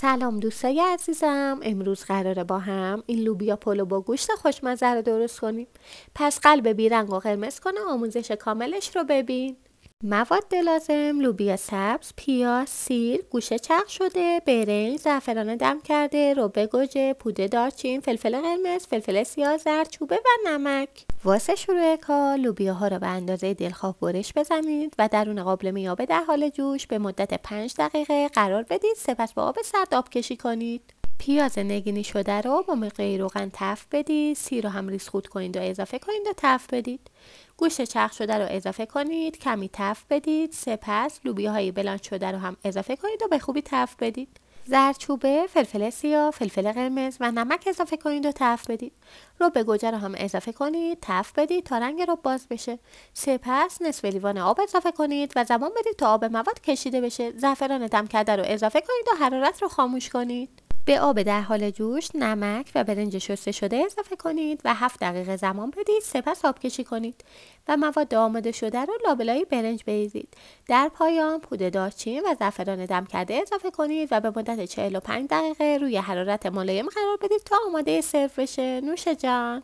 سلام دوستای عزیزم امروز قراره با هم این لوبیا پلو با گوشت خوشمزه رو درست کنیم پس قلب بیرنگ و قرمز کنه آموزش کاملش رو ببین مواد لازم لوبیا سبز پیاز سیر گوشه چرخ شده برنج زعفران دم کرده روبه گوجه پوده دارچین فلفل قرمز فلفل سیاه زردچوبه و نمک واسه شروع کار لوبیاها را به اندازه دلخواه برش بزنید و درون قابل میابه در حال جوش به مدت 5 دقیقه قرار بدید سپس با آب سرد آبکشی کنید پیاز نگینی شده رو با مقداری روغن تف بدید سیر رو هم ریز خود کنید و اضافه کنید و تف بدید گوشت چرخ شده رو اضافه کنید کمی تف بدید سپس لوبیاهای بلانچ شده رو هم اضافه کنید و به خوبی تف بدید زرچوبه، فلفل سیاه، فلفل قرمز و نمک اضافه کنید و تف بدید. رو به گوجه رو هم اضافه کنید، تف بدید تا رنگ رو باز بشه. سپس نصف لیوان آب اضافه کنید و زمان بدید تا آب مواد کشیده بشه. زعفران دم کرده رو اضافه کنید و حرارت رو خاموش کنید. به آب در حال جوش نمک و برنج شسته شده اضافه کنید و 7 دقیقه زمان بدید سپس آبکشی کنید و مواد آماده شده را لابلای برنج بریزید در پایان پود دارچین و زعفران دم کرده اضافه کنید و به مدت 45 دقیقه روی حرارت ملایم قرار بدید تا آماده سرو بشه نوش جان